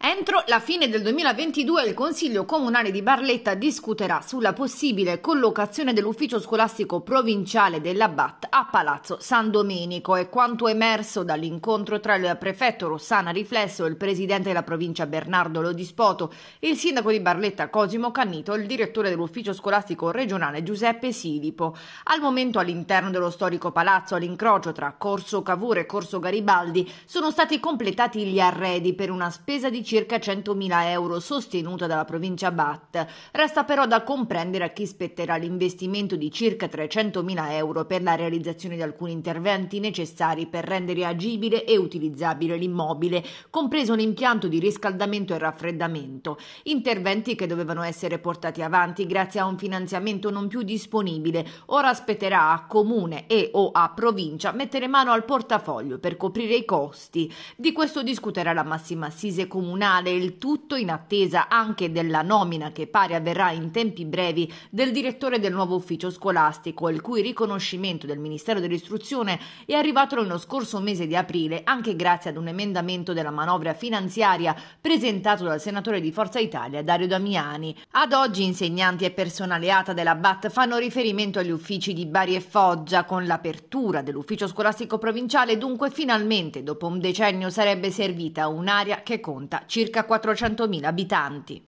Entro la fine del 2022 il Consiglio Comunale di Barletta discuterà sulla possibile collocazione dell'ufficio scolastico provinciale della BAT a Palazzo San Domenico e quanto emerso dall'incontro tra il prefetto Rossana Riflesso, il presidente della provincia Bernardo Lodispoto, il sindaco di Barletta Cosimo Cannito e il direttore dell'ufficio scolastico regionale Giuseppe Silipo. Al momento all'interno dello storico palazzo all'incrocio tra Corso Cavour e Corso Garibaldi sono stati completati gli arredi per una spesa di circa 100.000 euro sostenuta dalla provincia BAT. Resta però da comprendere a chi spetterà l'investimento di circa 300.000 euro per la realizzazione di alcuni interventi necessari per rendere agibile e utilizzabile l'immobile, compreso l'impianto di riscaldamento e raffreddamento, interventi che dovevano essere portati avanti grazie a un finanziamento non più disponibile. Ora spetterà a comune e o a provincia mettere mano al portafoglio per coprire i costi. Di questo discuterà la massima assise comunale comunale, il tutto in attesa anche della nomina che pare avverrà in tempi brevi del direttore del nuovo ufficio scolastico, il cui riconoscimento del Ministero dell'Istruzione è arrivato nello scorso mese di aprile anche grazie ad un emendamento della manovra finanziaria presentato dal senatore di Forza Italia Dario Damiani. Ad oggi insegnanti e personale ATA della BAT fanno riferimento agli uffici di Bari e Foggia con l'apertura dell'ufficio scolastico provinciale, dunque finalmente dopo un decennio sarebbe servita un'area che conta circa 400.000 abitanti.